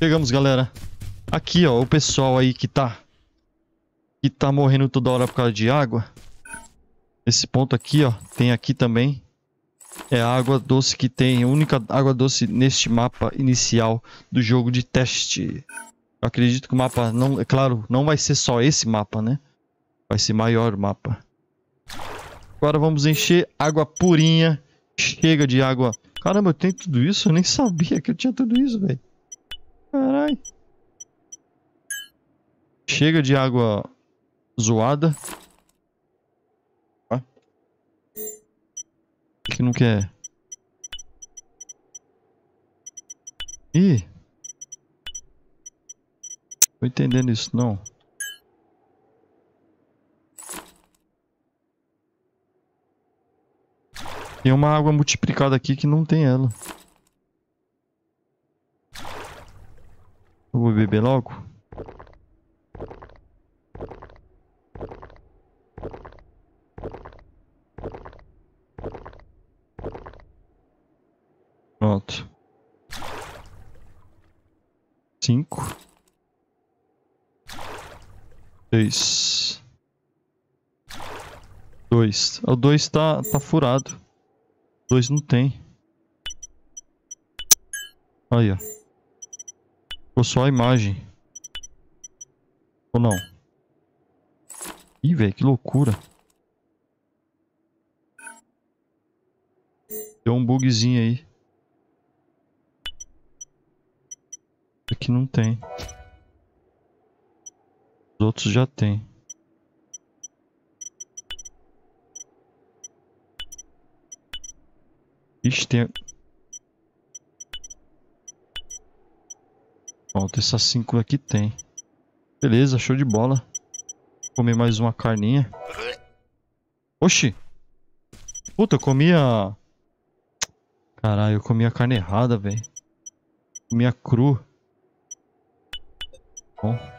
Chegamos, galera. Aqui, ó, o pessoal aí que tá... Que tá morrendo toda hora por causa de água. Esse ponto aqui, ó, tem aqui também. É a água doce que tem, a única água doce neste mapa inicial do jogo de teste. Eu acredito que o mapa, não, é claro, não vai ser só esse mapa, né? Vai ser maior o mapa. Agora vamos encher água purinha. Chega de água. Caramba, eu tenho tudo isso? Eu nem sabia que eu tinha tudo isso, velho. Carai. Chega de água zoada. Ah. Que não quer. Ih. Tô entendendo isso não. Tem uma água multiplicada aqui que não tem ela. Vou beber logo? Pronto. Cinco. Seis. Dois. O dois tá, tá furado. Dois não tem. Aí, ó. Ficou só a imagem. Ou não? Ih, velho, que loucura. Deu um bugzinho aí. Aqui não tem. Os outros já tem. Ixi, tem... Falta essas 5 aqui, tem. Beleza, show de bola. Vou comer mais uma carninha. Oxi! Puta, eu comi a... Caralho, eu comi a carne errada, velho. Comi a cru. Bom...